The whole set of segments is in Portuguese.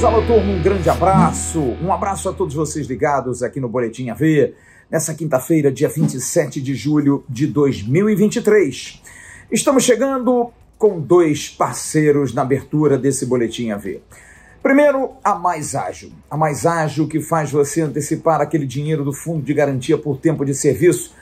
Meus aloturno, um grande abraço. Um abraço a todos vocês ligados aqui no Boletim AV, nessa quinta-feira, dia 27 de julho de 2023. Estamos chegando com dois parceiros na abertura desse Boletim AV. Primeiro, a Mais Ágil. A Mais Ágil que faz você antecipar aquele dinheiro do fundo de garantia por tempo de serviço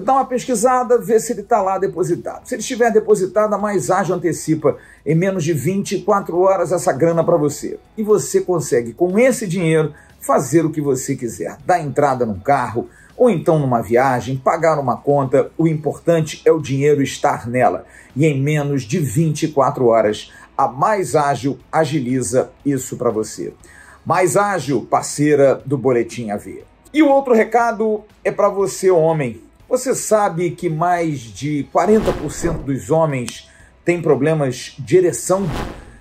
dá uma pesquisada, vê se ele está lá depositado. Se ele estiver depositado, a Mais Ágil antecipa em menos de 24 horas essa grana para você. E você consegue, com esse dinheiro, fazer o que você quiser. Dar entrada num carro, ou então numa viagem, pagar uma conta. O importante é o dinheiro estar nela. E em menos de 24 horas, a Mais Ágil agiliza isso para você. Mais Ágil, parceira do Boletim AV. E o outro recado é para você, homem você sabe que mais de 40% dos homens têm problemas de ereção?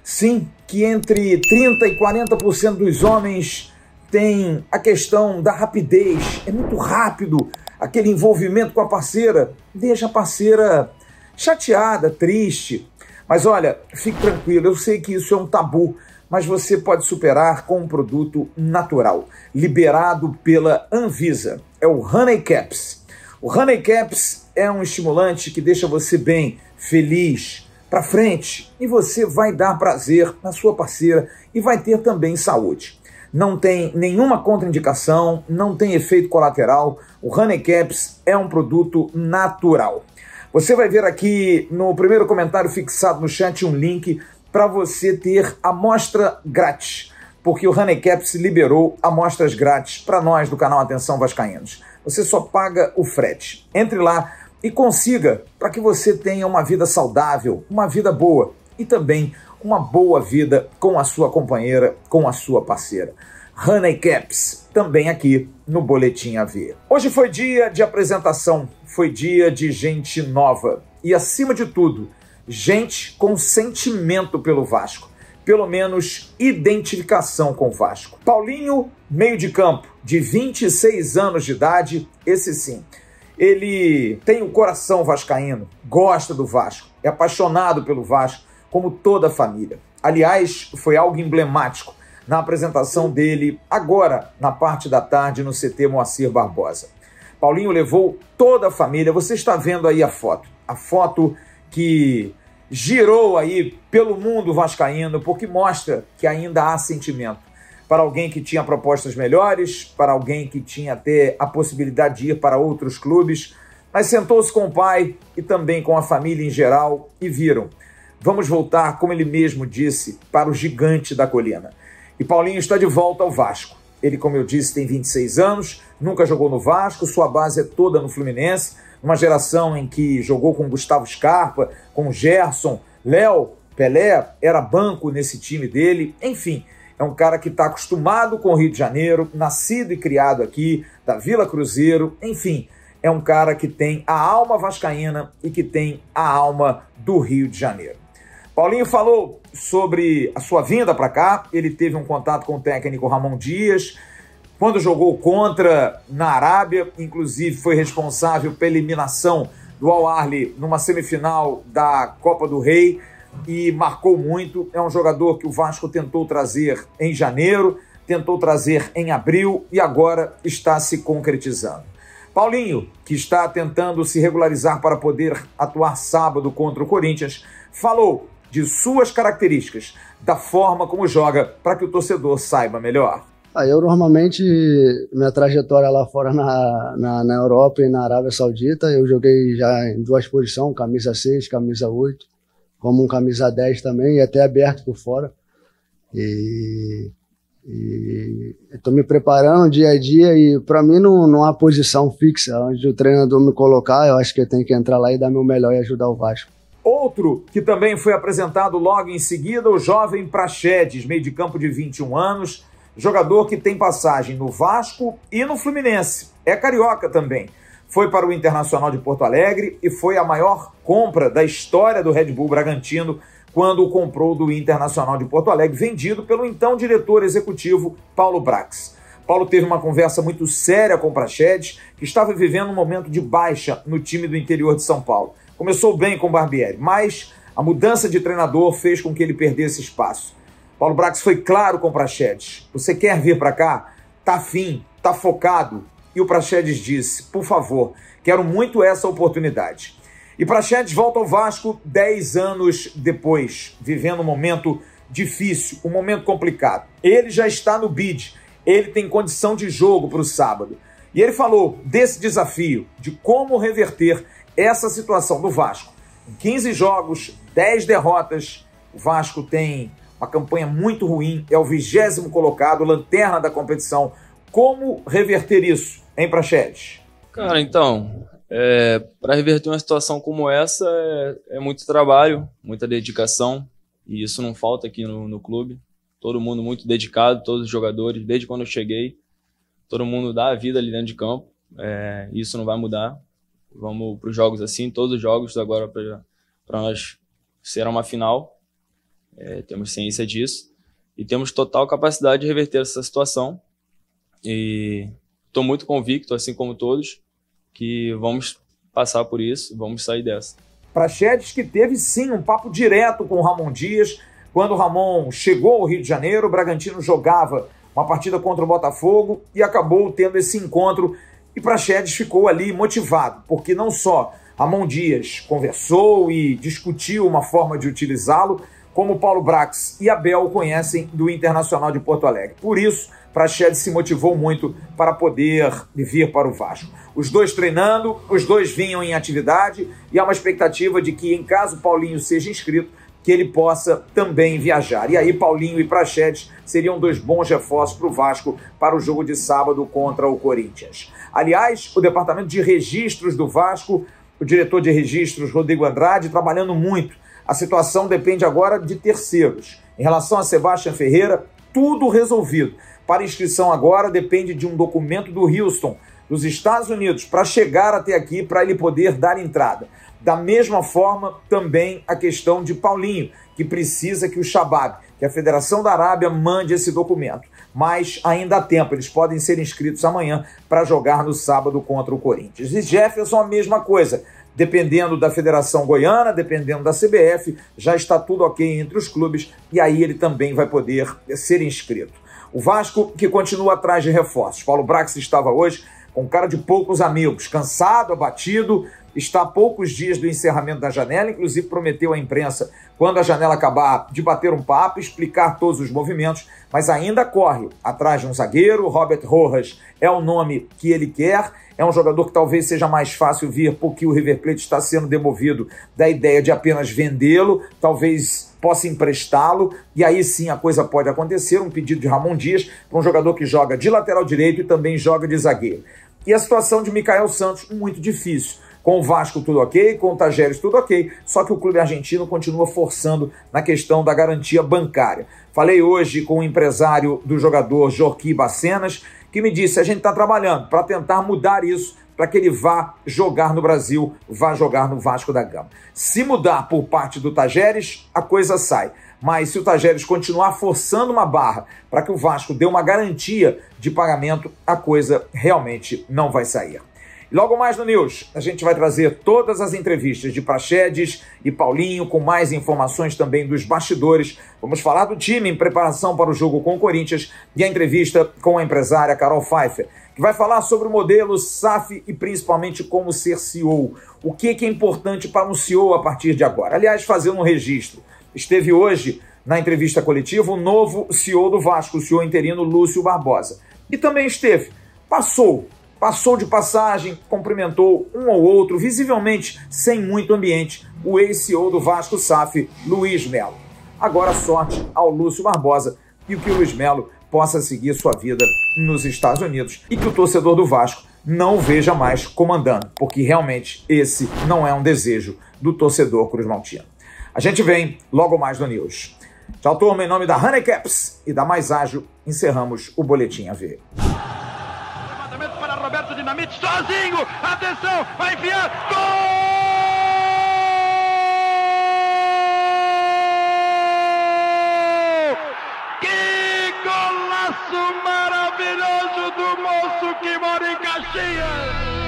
Sim, que entre 30 e 40% dos homens tem a questão da rapidez, é muito rápido aquele envolvimento com a parceira, deixa a parceira chateada, triste. Mas olha, fique tranquilo, eu sei que isso é um tabu, mas você pode superar com um produto natural, liberado pela Anvisa. É o Honey Caps. O Honey Caps é um estimulante que deixa você bem, feliz, para frente e você vai dar prazer na sua parceira e vai ter também saúde. Não tem nenhuma contraindicação, não tem efeito colateral. O Honey Caps é um produto natural. Você vai ver aqui no primeiro comentário fixado no chat um link para você ter amostra grátis porque o Honeycaps liberou amostras grátis para nós do canal Atenção Vascaínos. Você só paga o frete. Entre lá e consiga para que você tenha uma vida saudável, uma vida boa e também uma boa vida com a sua companheira, com a sua parceira. Honeycaps, também aqui no Boletim a Ver. Hoje foi dia de apresentação, foi dia de gente nova e, acima de tudo, gente com sentimento pelo Vasco pelo menos identificação com o Vasco. Paulinho, meio de campo, de 26 anos de idade, esse sim. Ele tem o um coração vascaíno, gosta do Vasco, é apaixonado pelo Vasco, como toda a família. Aliás, foi algo emblemático na apresentação dele agora na parte da tarde no CT Moacir Barbosa. Paulinho levou toda a família, você está vendo aí a foto. A foto que girou aí pelo mundo vascaíno, porque mostra que ainda há sentimento. Para alguém que tinha propostas melhores, para alguém que tinha até a possibilidade de ir para outros clubes, mas sentou-se com o pai e também com a família em geral e viram. Vamos voltar, como ele mesmo disse, para o gigante da colina. E Paulinho está de volta ao Vasco. Ele, como eu disse, tem 26 anos, nunca jogou no Vasco, sua base é toda no Fluminense uma geração em que jogou com Gustavo Scarpa, com Gerson, Léo, Pelé era banco nesse time dele, enfim. É um cara que está acostumado com o Rio de Janeiro, nascido e criado aqui, da Vila Cruzeiro, enfim. É um cara que tem a alma vascaína e que tem a alma do Rio de Janeiro. Paulinho falou sobre a sua vinda para cá, ele teve um contato com o técnico Ramon Dias, quando jogou contra na Arábia, inclusive foi responsável pela eliminação do Al Arli numa semifinal da Copa do Rei e marcou muito. É um jogador que o Vasco tentou trazer em janeiro, tentou trazer em abril e agora está se concretizando. Paulinho, que está tentando se regularizar para poder atuar sábado contra o Corinthians, falou de suas características, da forma como joga, para que o torcedor saiba melhor. Aí eu normalmente, minha trajetória lá fora na, na, na, Europa e na Arábia Saudita, eu joguei já em duas posições, camisa 6, camisa 8, como um camisa 10 também, e até aberto por fora. E, e estou me preparando dia a dia e para mim não, não há posição fixa onde o treinador me colocar, eu acho que eu tenho que entrar lá e dar meu melhor e ajudar o Vasco. Outro que também foi apresentado logo em seguida, o jovem Praxedes, meio de campo de 21 anos, jogador que tem passagem no Vasco e no Fluminense. É carioca também. Foi para o Internacional de Porto Alegre e foi a maior compra da história do Red Bull Bragantino quando o comprou do Internacional de Porto Alegre, vendido pelo então diretor executivo Paulo Brax. Paulo teve uma conversa muito séria com o que estava vivendo um momento de baixa no time do interior de São Paulo. Começou bem com o Barbieri, mas a mudança de treinador fez com que ele perdesse espaço. Paulo Brax foi claro com o Praxedes. Você quer vir para cá? Tá afim, tá focado. E o Praxedes disse: Por favor, quero muito essa oportunidade. E Praxedes volta ao Vasco 10 anos depois, vivendo um momento difícil, um momento complicado. Ele já está no bid, ele tem condição de jogo para o sábado. E ele falou desse desafio, de como reverter essa situação do Vasco. 15 jogos, 10 derrotas, o Vasco tem uma campanha muito ruim, é o vigésimo colocado, lanterna da competição. Como reverter isso, hein, Praxedes? Cara, então, é, para reverter uma situação como essa é, é, muito trabalho, muita dedicação, e isso não falta aqui no, no clube. Todo mundo muito dedicado, todos os jogadores, desde quando eu cheguei, todo mundo dá a vida ali dentro de campo. É, isso não vai mudar. Vamos para os jogos assim, todos os jogos agora para nós será uma final é, temos ciência disso e temos total capacidade de reverter essa situação. E estou muito convicto, assim como todos, que vamos passar por isso, vamos sair dessa. Praxedes que teve sim um papo direto com o Ramon Dias. Quando o Ramon chegou ao Rio de Janeiro, o Bragantino jogava uma partida contra o Botafogo e acabou tendo esse encontro. E Praxedes ficou ali motivado, porque não só Ramon Dias conversou e discutiu uma forma de utilizá-lo, como Paulo Brax e Abel conhecem do Internacional de Porto Alegre. Por isso, Praxedes se motivou muito para poder vir para o Vasco. Os dois treinando, os dois vinham em atividade e há uma expectativa de que, em caso Paulinho seja inscrito, que ele possa também viajar. E aí, Paulinho e Praxedes seriam dois bons reforços para o Vasco para o jogo de sábado contra o Corinthians. Aliás, o departamento de registros do Vasco o diretor de registros, Rodrigo Andrade, trabalhando muito. A situação depende agora de terceiros. Em relação a Sebastião Ferreira, tudo resolvido. Para inscrição agora depende de um documento do Houston, dos Estados Unidos, para chegar até aqui para ele poder dar entrada. Da mesma forma, também a questão de Paulinho, que precisa que o Shabab que a Federação da Arábia mande esse documento. Mas ainda há tempo, eles podem ser inscritos amanhã para jogar no sábado contra o Corinthians. E Jefferson, a mesma coisa. Dependendo da Federação Goiana, dependendo da CBF, já está tudo ok entre os clubes e aí ele também vai poder ser inscrito. O Vasco, que continua atrás de reforços. Paulo Brax estava hoje com cara de poucos amigos, cansado, abatido, está a poucos dias do encerramento da janela, inclusive prometeu à imprensa, quando a janela acabar, de bater um papo, explicar todos os movimentos, mas ainda corre atrás de um zagueiro. Robert Rojas é o nome que ele quer, é um jogador que talvez seja mais fácil vir, porque o River Plate está sendo demovido da ideia de apenas vendê-lo, talvez possa emprestá-lo, e aí sim a coisa pode acontecer. Um pedido de Ramon Dias para um jogador que joga de lateral direito e também joga de zagueiro. E a situação de Mikael Santos, muito difícil com o Vasco tudo ok, com o Tajeres tudo ok, só que o clube argentino continua forçando na questão da garantia bancária. Falei hoje com o empresário do jogador Jorqui Bacenas, que me disse: a gente está trabalhando para tentar mudar isso, para que ele vá jogar no Brasil, vá jogar no Vasco da Gama. Se mudar por parte do Tajeres, a coisa sai. Mas se o Tajeres continuar forçando uma barra para que o Vasco dê uma garantia de pagamento, a coisa realmente não vai sair. Logo mais no News, a gente vai trazer todas as entrevistas de Praxedes e Paulinho, com mais informações também dos bastidores. Vamos falar do time em preparação para o jogo com o Corinthians e a entrevista com a empresária Carol Pfeiffer, que vai falar sobre o modelo SAF e principalmente como ser CEO. O que é importante para um CEO a partir de agora? Aliás, fazendo um registro. Esteve hoje na entrevista coletiva o novo CEO do Vasco, o CEO interino Lúcio Barbosa. E também esteve, passou passou de passagem, cumprimentou um ou outro, visivelmente sem muito ambiente, o ex-CEO do Vasco SAF, Luiz Melo. Agora sorte ao Lúcio Barbosa e que o Luiz Melo possa seguir sua vida nos Estados Unidos e que o torcedor do Vasco não veja mais comandando, porque realmente esse não é um desejo do torcedor Cruz Maltino. A gente vem logo mais no News. Tchau, turma. Em nome da Honeycaps e da Mais Ágil, encerramos o Boletim ver sozinho. Atenção, vai enfiar. Gol! Que golaço maravilhoso do moço que mora em Caxias!